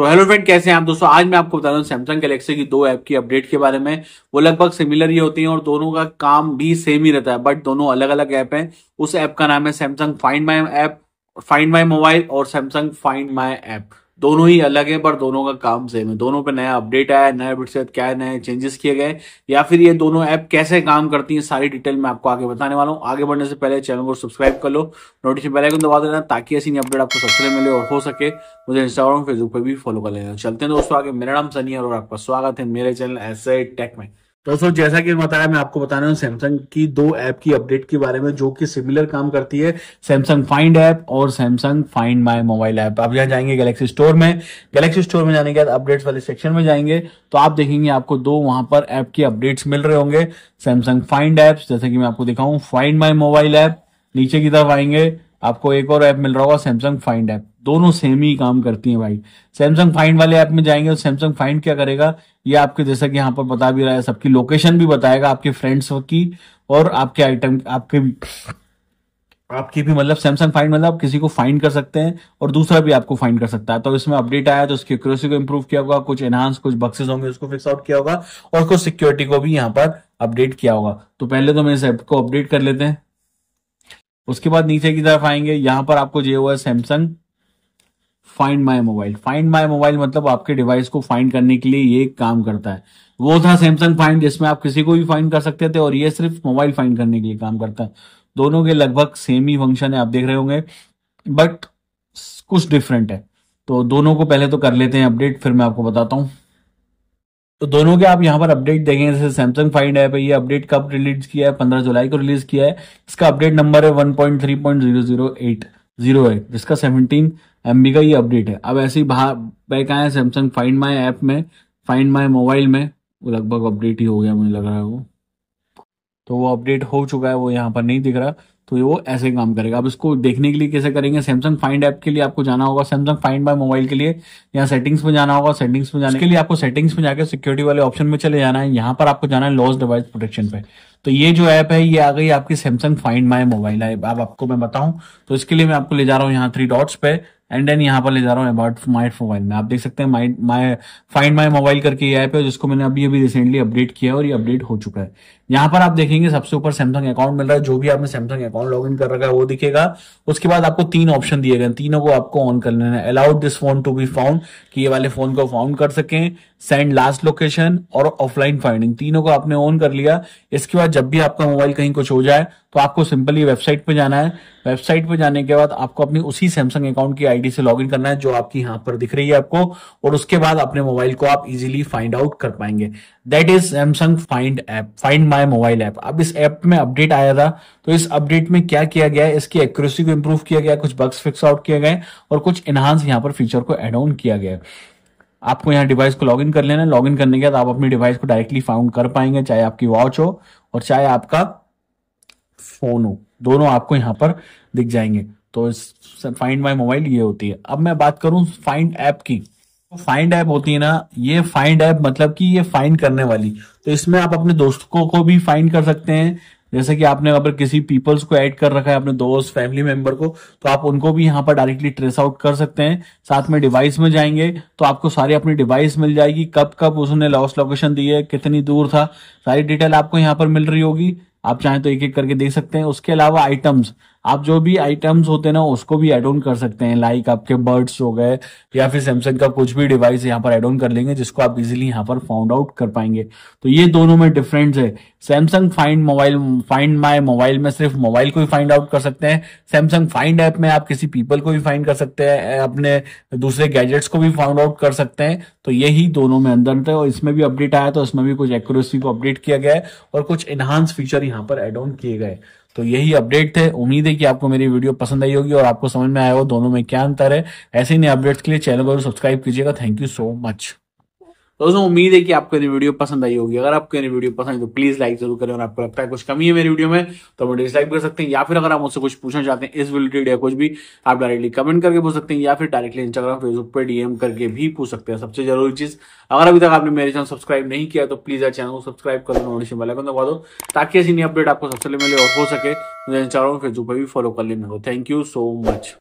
तो hello friend कैसे हैं आप दोस्तों आज मैं आपको बता दूं सैमसंग गैलेक्सी की दो ऐप की अपडेट के बारे में वो लगभग सिमिलर ही होती हैं और दोनों का काम भी सेम ही रहता है बट दोनों अलग अलग ऐप हैं उस ऐप का नाम है Samsung find my app find my mobile और सैमसंग फाइंड माई ऐप दोनों ही अलग है पर दोनों का काम सेम है दोनों पे नया अपडेट आया नया अपडेट से क्या नए चेंजेस किए गए या फिर ये दोनों ऐप कैसे काम करती हैं सारी डिटेल मैं आपको आगे बताने वाला हूँ आगे बढ़ने से पहले चैनल को सब्सक्राइब कर लो नोटिफिकेशन बेल आइकन दबा देना ताकि ऐसी नई अपडेट आपको सबसे मिले और हो सके मुझे इंस्टाग्राम फेसबुक पर भी फॉलो कर लेना चलते हैं दोस्तों आगे मेरा नाम सनी और आपका स्वागत है मेरे चैनल ए टेक में दोस्तों जैसा कि बताया मैं आपको बता रहा हूँ सैमसंग की दो ऐप की अपडेट के बारे में जो कि सिमिलर काम करती है सैमसंग फाइंड ऐप और Samsung find my mobile app आप यहाँ जाएंगे गैलेक्सी स्टोर में गैलेक्सी स्टोर में जाने के बाद अपडेट्स वाले सेक्शन में जाएंगे तो आप देखेंगे आपको दो वहां पर ऐप की अपडेट्स मिल रहे होंगे सैमसंग फाइंड ऐप जैसे कि मैं आपको दिखाऊँ फाइंड माई मोबाइल ऐप नीचे की तरफ आएंगे आपको एक और ऐप मिल रहा होगा सैमसंग फाइंड ऐप दोनों सेम ही काम करती हैं भाई सैमसंग फाइंड वाले ऐप में जाएंगे तो सैमसंग फाइंड क्या करेगा ये आपके जैसा कि यहाँ पर बता भी रहा है सबकी लोकेशन भी बताएगा आपके फ्रेंड्स की और आपके आइटम आपके आपकी भी मतलब सैमसंग फाइंड मतलब आप किसी को फाइंड कर सकते हैं और दूसरा भी आपको फाइंड कर सकता है तो इसमें अपडेट आया तो उसकी एक्यूरेसी को इम्प्रूव किया होगा कुछ एनहांस कुछ बक्सेस होंगे उसको फिक्स आउट किया होगा और कुछ सिक्योरिटी को भी यहाँ पर अपडेट किया होगा तो पहले तो हम इस ऐप को अपडेट कर लेते हैं उसके बाद नीचे की तरफ आएंगे यहां पर आपको जो हुआ है Samsung find my mobile find my mobile मतलब आपके डिवाइस को फाइंड करने के लिए ये काम करता है वो था सैमसंग फाइंड जिसमें आप किसी को भी फाइंड कर सकते थे और ये सिर्फ मोबाइल फाइंड करने के लिए काम करता है दोनों के लगभग सेम ही फंक्शन है आप देख रहे होंगे बट कुछ डिफरेंट है तो दोनों को पहले तो कर लेते हैं अपडेट फिर मैं आपको बताता हूं तो दोनों के आप यहाँ पर अपडेट देखेंगे जैसे सैमसंग फाइंड ऐप है ये अपडेट कब रिलीज किया है पंद्रह जुलाई को रिलीज किया है इसका अपडेट नंबर है one point three point zero zero eight zero जिसका सेवनटीन एम का ये अपडेट है अब ऐसे ही बैक आए सैमसंग फाइंड माई ऐप में फाइंड माई मोबाइल में वो लगभग अपडेट ही हो गया मुझे लग रहा है वो तो वो अपडेट हो चुका है वो यहाँ पर नहीं दिख रहा तो ये वो ऐसे काम करेगा अब इसको देखने के लिए कैसे करेंगे सैमसंग फाइंड ऐप के लिए आपको जाना होगा सैमसंग फाइंड बाय मोबाइल के लिए यहाँ सेटिंग्स में जाना होगा सेटिंग्स में जाने के लिए आपको सेटिंग्स में जाकर सिक्योरिटी वाले ऑप्शन में चले जाना है यहाँ पर आपको जाना है लॉस डिवाइस प्रोटेक्शन पे तो ये जो ऐप है ये आ गई आपकी Samsung find my mobile app अब आपको मैं बताऊं तो इसके लिए मैं आपको ले जा रहा हूँ यहाँ थ्री डॉट्स पे एंड देन यहाँ पर ले जा रहा हूँ अबाउट माई मोबाइल में आप देख सकते हैं mind my find my mobile करके ये ऐप है जिसको मैंने अभी अभी रिसेंटली अपडेट किया है और ये अपडेट हो चुका है यहाँ पर आप देखेंगे सबसे ऊपर सैमसंग अकाउंट मिल रहा है जो भी आपने सैमसंग अकाउंट लॉग इन कर रखा है वो दिखेगा उसके बाद आपको तीन ऑप्शन दिए गए तीनों को आपको ऑन कर लेना है allowed this phone to be found कि ये वाले फोन को फाउंड कर सकें सेंड लास्ट लोकेशन और ऑफलाइन फाइंडिंग तीनों को आपने ऑन कर लिया इसके बाद जब भी आपका मोबाइल कहीं कुछ हो जाए तो आपको सिंपली वेबसाइट पे जाना है वेबसाइट पे जाने के बाद आपको अपनी उसी सैमसंग अकाउंट की आईडी से लॉगिन करना है जो आपकी यहां पर दिख रही है आपको और उसके बाद अपने मोबाइल को आप इजीली फाइंड आउट कर पाएंगे that is Samsung find app find my mobile app अब इस ऐप में अपडेट आया था तो इस अपडेट में क्या किया गया इसकी एक्यूरेसी को इम्प्रूव किया गया कुछ बग्स फिक्स आउट किया गए और कुछ इनहांस यहाँ पर फीचर को एड ऑन किया गया आपको यहाँ डिवाइस को लॉगिन कर लेना है लॉगिन करने के बाद आप अपनी डिवाइस को डायरेक्टली फाउंड कर पाएंगे चाहे आपकी वॉच हो और चाहे आपका फोन हो दोनों आपको यहाँ पर दिख जाएंगे तो फाइंड माई मोबाइल ये होती है अब मैं बात करूं फाइंड ऐप की फाइंड तो ऐप होती है ना ये फाइंड ऐप मतलब कि ये फाइंड करने वाली तो इसमें आप अपने दोस्तों को भी फाइंड कर सकते हैं जैसे कि आपने अगर किसी पीपल्स को ऐड कर रखा है अपने दोस्त फैमिली मेंबर को तो आप उनको भी यहाँ पर डायरेक्टली ट्रेस आउट कर सकते हैं साथ में डिवाइस में जाएंगे तो आपको सारी अपनी डिवाइस मिल जाएगी कब कब उसने लॉस लोकेशन दी है कितनी दूर था सारी डिटेल आपको यहाँ पर मिल रही होगी आप चाहें तो एक एक करके देख सकते हैं उसके अलावा आइटम्स आप जो भी आइटम्स होते हैं ना उसको भी एड ऑन कर सकते हैं लाइक आपके बर्ड्स हो गए या फिर सैमसंग का कुछ भी डिवाइस यहाँ पर एड ऑन कर लेंगे जिसको आप इजिली यहाँ पर फाउंड आउट कर पाएंगे तो ये दोनों में डिफरेंस है Samsung find mobile find my mobile में सिर्फ मोबाइल को ही फाइंड आउट कर सकते हैं सैमसंग फाइंड ऐप में आप किसी पीपल को भी फाइंड कर सकते हैं अपने दूसरे गैजेट्स को भी फाउंड आउट कर सकते हैं तो यही दोनों में अंदर है और इसमें भी अपडेट आया तो इसमें भी कुछ एक्यूरेसी को अपडेट किया गया है और कुछ एनहांस फीचर यहाँ पर एड ऑन किए गए तो यही अपडेट थे उम्मीद है कि आपको मेरी वीडियो पसंद आई होगी और आपको समझ में आया हो दोनों में क्या अंतर है ऐसे ही नए अपडेट्स के लिए चैनल को सब्सक्राइब कीजिएगा थैंक यू सो मच तो दोस्तों उम्मीद है कि आपको ये वीडियो पसंद आई होगी अगर आपको ये वीडियो पसंद है तो प्लीज लाइक जरूर करें और आपको लगता है कुछ कमी है मेरी वीडियो में तो मुझे डिसलाइक कर सकते हैं या फिर अगर आप मुझसे कुछ पूछना चाहते हैं इस रिलेटेड या कुछ भी आप डायरेक्टली कमेंट करके पूछ सकते हैं या फिर डायरेक्टली इंस्टाग्राम फेसबुक पर डीएम करके भी पूछ सकते हैं सबसे जरूरी चीज अगर अभी तक आपने मेरे चैनल सब्सक्राइब नहीं किया तो प्लीज यार चैनल को सब्सक्राइब कर नोटिफिकेशन दबा दो ताकि ऐसी नई अपडेट आपको सबसे मिले और हो सके इंस्टाग्राम फेसबुक पर भी फॉलो कर लेने थैंक यू सो मच